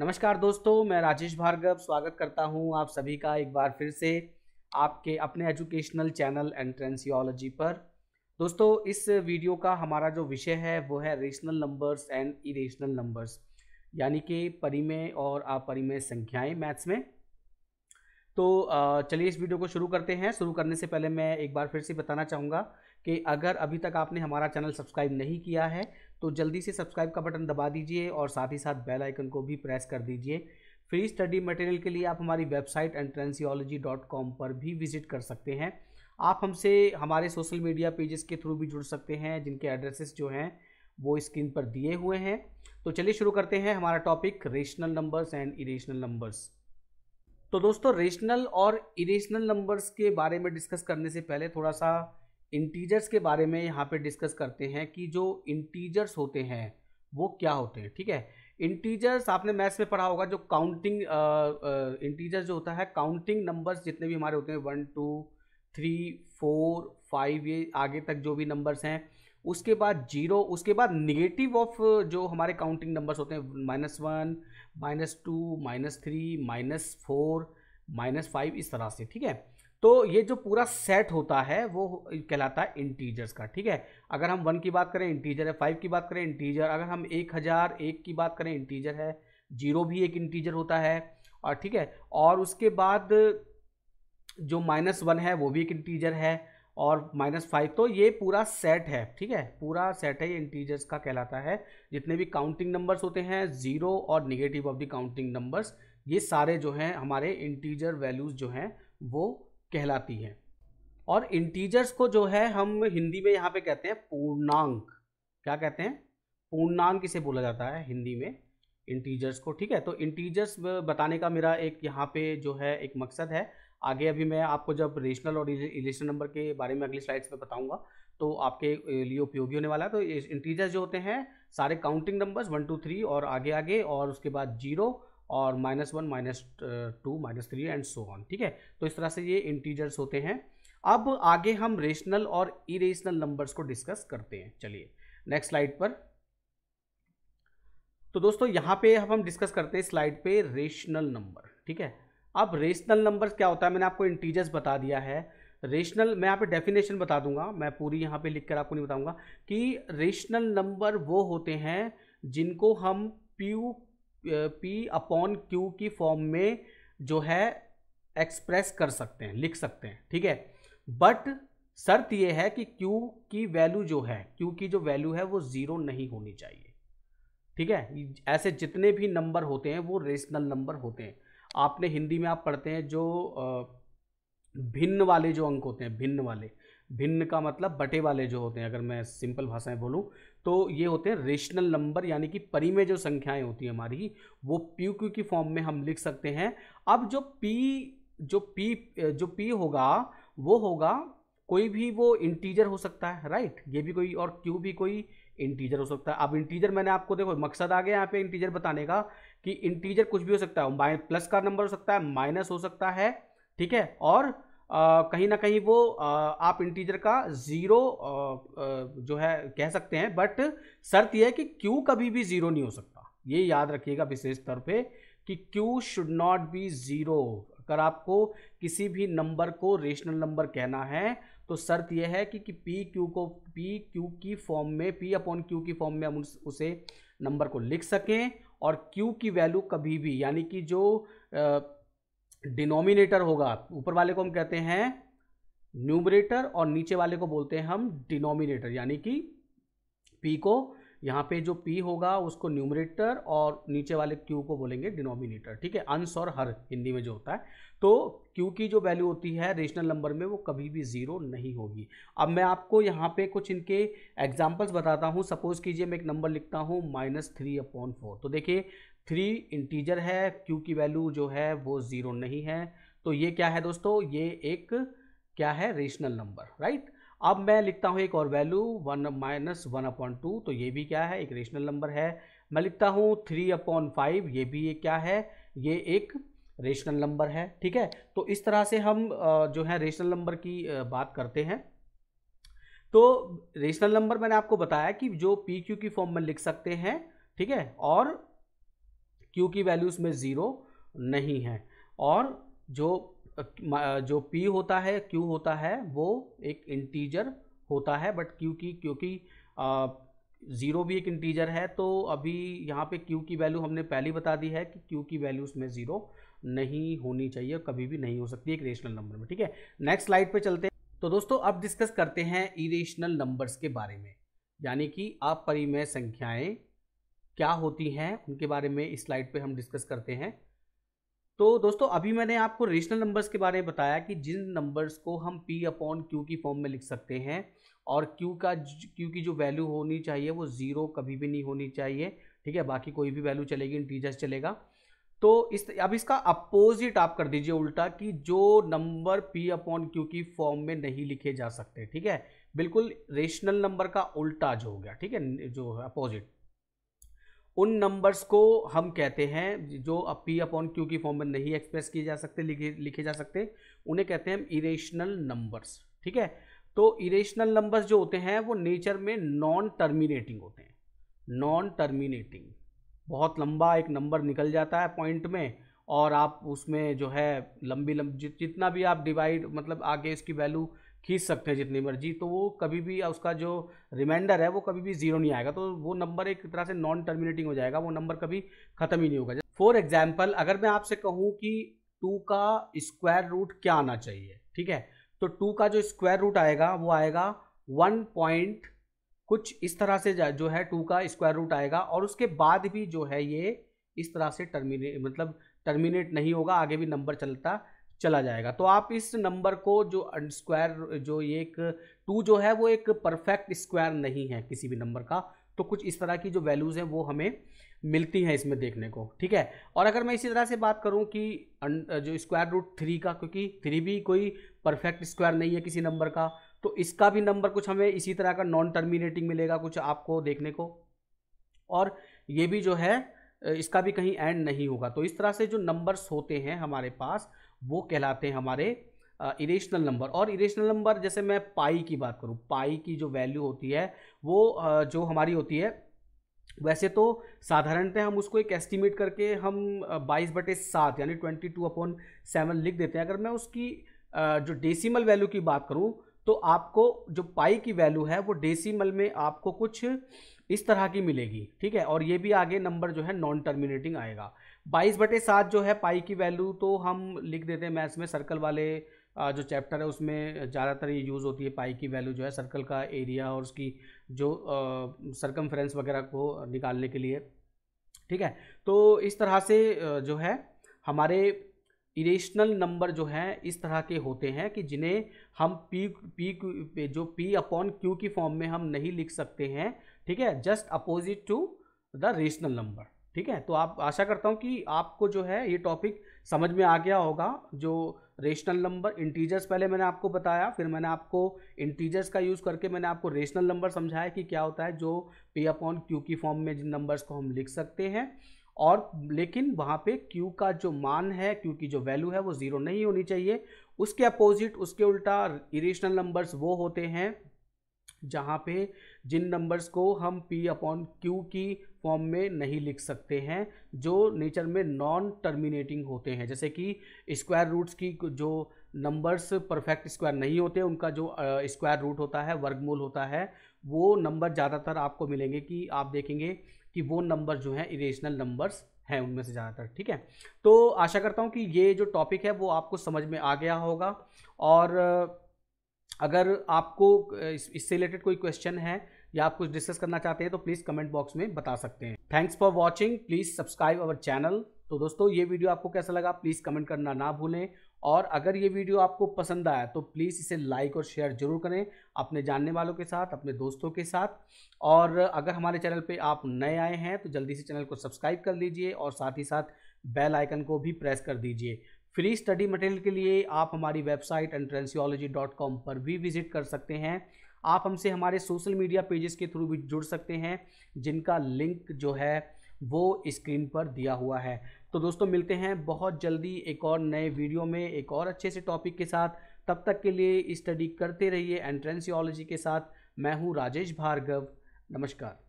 नमस्कार दोस्तों मैं राजेश भार्गव स्वागत करता हूं आप सभी का एक बार फिर से आपके अपने एजुकेशनल चैनल एंट्रेंसियोलॉजी पर दोस्तों इस वीडियो का हमारा जो विषय है वो है rational numbers and irrational numbers यानी कि परिमेय और अपरिमेय संख्याएं मैथ्स में तो चलिए इस वीडियो को शुरू करते हैं शुरू करने से पहले मैं एक बार फिर से बताना चाहूँगा कि अगर अभी तक आपने हमारा चैनल सब्सक्राइब नहीं किया है तो जल्दी से सब्सक्राइब का बटन दबा दीजिए और साथ ही साथ बेल आइकन को भी प्रेस कर दीजिए फ्री स्टडी मटेरियल के लिए आप हमारी वेबसाइट एंट्रेंसियोलॉजी डॉट कॉम पर भी विजिट कर सकते हैं आप हमसे हमारे सोशल मीडिया पेजेस के थ्रू भी जुड़ सकते हैं जिनके एड्रेसेस जो हैं वो स्क्रीन पर दिए हुए हैं तो चलिए शुरू करते हैं हमारा topic rational numbers and irrational numbers तो दोस्तों रेशनल और इरेशनल नंबर्स के बारे में डिस्कस करने से पहले थोड़ा सा इंटीजर्स के बारे में यहाँ पे डिस्कस करते हैं कि जो इंटीजर्स होते हैं वो क्या होते हैं ठीक है इंटीजर्स आपने मैथ्स में पढ़ा होगा जो काउंटिंग इंटीजर्स जो होता है काउंटिंग नंबर्स जितने भी हमारे होते हैं one two three four five ये आगे तक जो भी नंबर्स हैं उसके बाद जीरो उसके बाद निगेटिव ऑफ जो हमारे काउंटिंग नंबर्स होते हैं minus one minus two minus three minus four minus five इस तरह से ठीक है तो ये जो पूरा सेट होता है वो कहलाता है इंटीजर्स का ठीक है अगर हम वन की बात करें इंटीजर है फाइव की बात करें इंटीजर अगर हम एक हज़ार एक की बात करें इंटीजर है जीरो भी एक इंटीजर होता है और ठीक है और उसके बाद जो माइनस वन है वो भी एक इंटीजर है और माइनस फाइव तो ये पूरा सेट है ठीक है पूरा सेट है ये इंटीजर्स का कहलाता है जितने भी काउंटिंग नंबर्स होते हैं ज़ीरो और negative of the counting numbers ये सारे जो हैं हमारे इंटीजर वैल्यूज़ जो हैं वो कहलाती हैं और इंटीजर्स को जो है हम हिंदी में यहाँ पे कहते हैं पूर्णांक क्या कहते हैं पूर्णांक इसे बोला जाता है हिंदी में इंटीजर्स को ठीक है तो इंटीजर्स बताने का मेरा एक यहाँ पे जो है एक मकसद है आगे अभी मैं आपको जब रेशनल और इलेशन नंबर के बारे में अगली स्लाइड्स में बताऊंगा तो आपके लिए उपयोगी होने वाला है तो इंटीजर्स जो होते हैं सारे counting numbers one two three और आगे आगे और उसके बाद जीरो और minus one minus two minus three and so on ठीक है तो इस तरह से ये इंटीजर्स होते हैं अब आगे हम रेशनल और इरेशनल नंबर्स को डिस्कस करते हैं चलिए नेक्स्ट स्लाइड पर तो दोस्तों यहाँ पे हम हम डिस्कस करते हैं स्लाइड पे रेशनल नंबर ठीक है अब रेशनल नंबर क्या होता है मैंने आपको इंटीजर्स बता दिया है रेशनल मैं यहाँ पे डेफिनेशन बता दूंगा मैं पूरी यहाँ पे लिखकर आपको नहीं बताऊंगा कि रेशनल नंबर वो होते हैं जिनको हम प्यू पी अपॉन क्यू की फॉर्म में जो है एक्सप्रेस कर सकते हैं लिख सकते हैं ठीक है बट शर्त यह है कि Q की वैल्यू जो है Q की जो वैल्यू है वो ज़ीरो नहीं होनी चाहिए ठीक है ऐसे जितने भी नंबर होते हैं वो रेशनल नंबर होते हैं आपने हिंदी में आप पढ़ते हैं जो भिन्न वाले जो अंक होते हैं भिन्न वाले भिन्न का मतलब बटे वाले जो होते हैं अगर मैं सिंपल भाषाएं बोलूं तो ये होते हैं रेशनल नंबर यानी कि परी में जो संख्याएं होती हैं हमारी वो पी क्यू की फॉर्म में हम लिख सकते हैं अब जो पी जो पी जो पी होगा वो होगा कोई भी वो इंटीजर हो सकता है राइट ये भी कोई और क्यू भी कोई इंटीजर हो सकता है अब इंटीजर मैंने आपको देखो मकसद आ गया यहाँ पे इंटीजर बताने का कि इंटीजर कुछ भी हो सकता है प्लस का नंबर हो सकता है माइनस हो सकता है ठीक है और आ, कहीं ना कहीं वो आ, आप इंटीजर का ज़ीरो जो है कह सकते हैं बट शर्त यह है कि क्यू कभी भी ज़ीरो नहीं हो सकता ये याद रखिएगा विशेष तौर पे कि Q should not be zero अगर आपको किसी भी नंबर को रेशनल नंबर कहना है तो शर्त यह है कि, कि पी क्यू को पी क्यू की फॉर्म में पी अपॉन क्यू की फॉर्म में हम उस, उसे नंबर को लिख सकें और क्यू की वैल्यू कभी भी यानी कि जो आ, डिनोमिनेटर होगा ऊपर वाले को हम कहते हैं न्यूमरेटर और नीचे वाले को बोलते हैं हम डिनोमिनेटर यानी कि पी को यहाँ पे जो पी होगा उसको न्यूमरेटर और नीचे वाले क्यू को बोलेंगे डिनोमिनेटर ठीक है अंश और हर हिंदी में जो होता है तो क्यू की जो वैल्यू होती है रेशनल नंबर में वो कभी भी ज़ीरो नहीं होगी अब मैं आपको यहाँ पे कुछ इनके एग्जाम्पल्स बताता हूँ सपोज़ कीजिए मैं एक नंबर लिखता हूँ माइनस थ्री अपॉन फोर तो देखिए थ्री इंटीजर है क्यू की वैल्यू जो है वो ज़ीरो नहीं है तो ये क्या है दोस्तों ये एक क्या है रेशनल नंबर राइट अब मैं लिखता हूँ एक और value one minus one upon two तो ये भी क्या है एक रेशनल नंबर है मैं लिखता हूँ थ्री अपॉन फाइव ये भी एक क्या है ये एक रेशनल नंबर है ठीक है तो इस तरह से हम जो है रेशनल नंबर की बात करते हैं तो रेशनल नंबर मैंने आपको बताया कि जो पी क्यू की फॉर्म में लिख सकते हैं ठीक है और क्यू की वैल्यू उसमें ज़ीरो नहीं है और जो जो पी होता है क्यू होता है वो एक इंटीजर होता है बट क्यू की क्योंकि ज़ीरो भी एक इंटीजर है तो अभी यहाँ पे क्यू की वैल्यू हमने पहले बता दी है कि क्यू की वैल्यू उसमें ज़ीरो नहीं होनी चाहिए कभी भी नहीं हो सकती एक रेशनल नंबर में ठीक है नेक्स्ट स्लाइड पे चलते हैं तो दोस्तों अब डिस्कस करते हैं इरेशनल नंबर्स के बारे में यानी कि परिमय संख्याएं क्या होती हैं उनके बारे में इस स्लाइड पे हम डिस्कस करते हैं तो दोस्तों अभी मैंने आपको रेशनल नंबर्स के बारे में बताया कि जिन नंबर्स को हम p अपॉन q की फॉर्म में लिख सकते हैं और q का q की जो वैल्यू होनी चाहिए वो ज़ीरो कभी भी नहीं होनी चाहिए ठीक है बाकी कोई भी वैल्यू चलेगी इंटीजर्स चलेगा तो इस अब इसका अपोजिट आप कर दीजिए उल्टा कि जो नंबर p अपॉन q की फॉर्म में नहीं लिखे जा सकते ठीक है बिल्कुल रेशनल नंबर का उल्टा जो हो गया ठीक है जो अपोजिट उन नंबर्स को हम कहते हैं जो अब पी अपॉन क्यू की फॉर्म में नहीं एक्सप्रेस किए जा सकते लिखे लिखे जा सकते उन्हें कहते हैं हम इरेशनल नंबर्स ठीक है तो इरेशनल नंबर्स जो होते हैं वो नेचर में नॉन टर्मिनेटिंग होते हैं नॉन टर्मिनेटिंग बहुत लंबा एक नंबर निकल जाता है पॉइंट में और आप उसमें जो है लंबी लंबी जितना भी आप डिवाइड मतलब आगे इसकी वैल्यू खींच सकते हैं जितनी मर्जी तो वो कभी भी उसका जो रिमाइंडर है वो कभी भी जीरो नहीं आएगा तो वो नंबर एक तरह से नॉन टर्मिनेटिंग हो जाएगा वो नंबर कभी खत्म ही नहीं होगा फॉर एग्जाम्पल अगर मैं आपसे कहूँ कि टू का स्क्वायर रूट क्या आना चाहिए ठीक है तो टू का जो स्क्वायर रूट आएगा वो आएगा वन पॉइंट कुछ इस तरह से जो है टू का स्क्वायर रूट आएगा और उसके बाद भी जो है ये इस तरह से टर्मिनेट मतलब टर्मिनेट नहीं होगा आगे भी नंबर चलता चला जाएगा तो आप इस नंबर को जो स्क्वायर जो ये एक टू जो है वो एक परफेक्ट स्क्वायर नहीं है किसी भी नंबर का तो कुछ इस तरह की जो वैल्यूज़ हैं वो हमें मिलती हैं इसमें देखने को ठीक है और अगर मैं इसी तरह से बात करूं कि जो स्क्वायर रूट थ्री का क्योंकि थ्री भी कोई परफेक्ट स्क्वायर नहीं है किसी नंबर का तो इसका भी नंबर कुछ हमें इसी तरह का नॉन टर्मिनेटिंग मिलेगा कुछ आपको देखने को और ये भी जो है इसका भी कहीं एंड नहीं होगा तो इस तरह से जो नंबर्स होते हैं हमारे पास वो कहलाते हैं हमारे इरेशनल नंबर और इरेशनल नंबर जैसे मैं पाई की बात करूँ पाई की जो वैल्यू होती है वो uh, जो हमारी होती है वैसे तो साधारणतः हम उसको एक एस्टिमेट करके हम बाईस बटे सात यानी ट्वेंटी टू अपॉन सेवन लिख देते हैं अगर मैं उसकी जो डेसिमल वैल्यू की बात करूँ तो आपको जो पाई की वैल्यू है वो डेसिमल में आपको कुछ इस तरह की मिलेगी ठीक है और ये भी आगे नंबर जो है नॉन टर्मिनेटिंग आएगा बाईस बटे सात जो है पाई की वैल्यू तो हम लिख देते हैं मैथ्स में सर्कल वाले जो चैप्टर है उसमें ज़्यादातर ये यूज़ होती है पाई की वैल्यू जो है सर्कल का एरिया और उसकी जो सर्कम वगैरह को निकालने के लिए ठीक है तो इस तरह से जो है हमारे इरेशनल नंबर जो हैं इस तरह के होते हैं कि जिन्हें हम पी पी जो पी अपॉन क्यू की फॉर्म में हम नहीं लिख सकते हैं ठीक है just opposite to the rational number ठीक है तो आप आशा करता हूँ कि आपको जो है ये टॉपिक समझ में आ गया होगा जो रेशनल नंबर इंटीजर्स पहले मैंने आपको बताया फिर मैंने आपको इंटीजर्स का यूज़ करके मैंने आपको रेशनल नंबर समझाया कि क्या होता है जो पे अपॉन क्यू की फॉर्म में जिन नंबर्स को हम लिख सकते हैं और लेकिन वहाँ पे क्यू का जो मान है क्यू की जो वैल्यू है वो ज़ीरो नहीं होनी चाहिए उसके अपोजिट उसके उल्टा इरेशनल नंबर्स वो होते हैं जहाँ पे जिन नंबर्स को हम p अपॉन q की फॉर्म में नहीं लिख सकते हैं जो नेचर में नॉन टर्मिनेटिंग होते हैं जैसे कि स्क्वायर रूट्स की जो नंबर्स परफेक्ट स्क्वायर नहीं होते उनका जो स्क्वायर रूट होता है वर्गमूल होता है वो नंबर ज़्यादातर आपको मिलेंगे कि आप देखेंगे कि वो नंबर जो हैं इरेशनल नंबर्स हैं उनमें से ज़्यादातर ठीक है तो आशा करता हूँ कि ये जो टॉपिक है वो आपको समझ में आ गया होगा और अगर आपको इससे रिलेटेड कोई क्वेश्चन है या आप कुछ डिस्कस करना चाहते हैं तो प्लीज़ कमेंट बॉक्स में बता सकते हैं thanks for watching please subscribe our channel तो दोस्तों ये वीडियो आपको कैसा लगा प्लीज़ कमेंट करना ना भूलें और अगर ये वीडियो आपको पसंद आया तो प्लीज़ इसे लाइक और शेयर ज़रूर करें अपने जानने वालों के साथ अपने दोस्तों के साथ और अगर हमारे चैनल पे आप नए आए हैं तो जल्दी से चैनल को सब्सक्राइब कर लीजिए और साथ ही साथ बेल आइकन को भी प्रेस कर दीजिए फ्री स्टडी मटेरियल के लिए आप हमारी वेबसाइट एंट्रेंसियोलॉजी डॉट कॉम पर भी विजिट कर सकते हैं आप हमसे हमारे सोशल मीडिया पेजेस के थ्रू भी जुड़ सकते हैं जिनका लिंक जो है वो स्क्रीन पर दिया हुआ है तो दोस्तों मिलते हैं बहुत जल्दी एक और नए वीडियो में एक और अच्छे से टॉपिक के साथ तब तक के लिए स्टडी करते रहिए एंट्रेंसियोलॉजी के साथ मैं हूँ राजेश भार्गव नमस्कार